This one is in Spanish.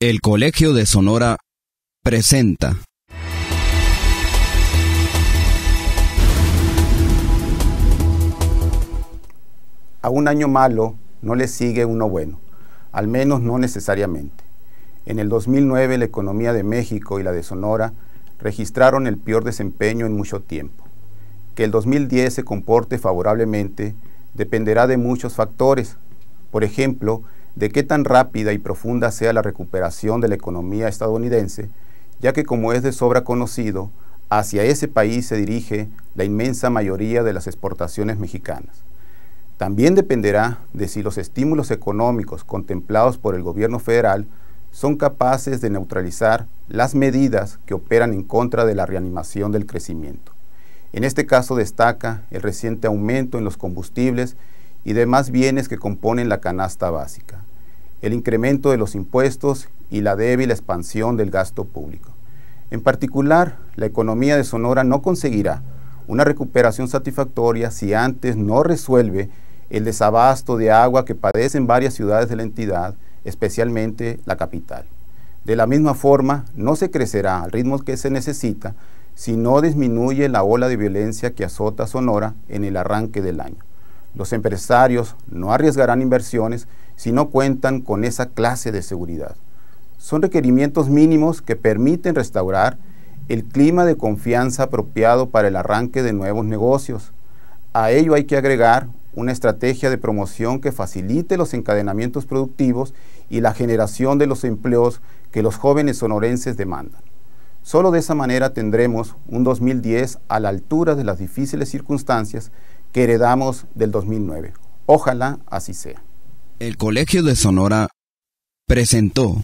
El Colegio de Sonora presenta. A un año malo no le sigue uno bueno, al menos no necesariamente. En el 2009 la economía de México y la de Sonora registraron el peor desempeño en mucho tiempo. Que el 2010 se comporte favorablemente dependerá de muchos factores. Por ejemplo, de qué tan rápida y profunda sea la recuperación de la economía estadounidense, ya que como es de sobra conocido, hacia ese país se dirige la inmensa mayoría de las exportaciones mexicanas. También dependerá de si los estímulos económicos contemplados por el gobierno federal son capaces de neutralizar las medidas que operan en contra de la reanimación del crecimiento. En este caso destaca el reciente aumento en los combustibles y demás bienes que componen la canasta básica el incremento de los impuestos y la débil expansión del gasto público. En particular, la economía de Sonora no conseguirá una recuperación satisfactoria si antes no resuelve el desabasto de agua que padecen varias ciudades de la entidad, especialmente la capital. De la misma forma, no se crecerá al ritmo que se necesita si no disminuye la ola de violencia que azota Sonora en el arranque del año. Los empresarios no arriesgarán inversiones si no cuentan con esa clase de seguridad. Son requerimientos mínimos que permiten restaurar el clima de confianza apropiado para el arranque de nuevos negocios. A ello hay que agregar una estrategia de promoción que facilite los encadenamientos productivos y la generación de los empleos que los jóvenes sonorenses demandan. Solo de esa manera tendremos un 2010 a la altura de las difíciles circunstancias heredamos del 2009. Ojalá así sea. El Colegio de Sonora presentó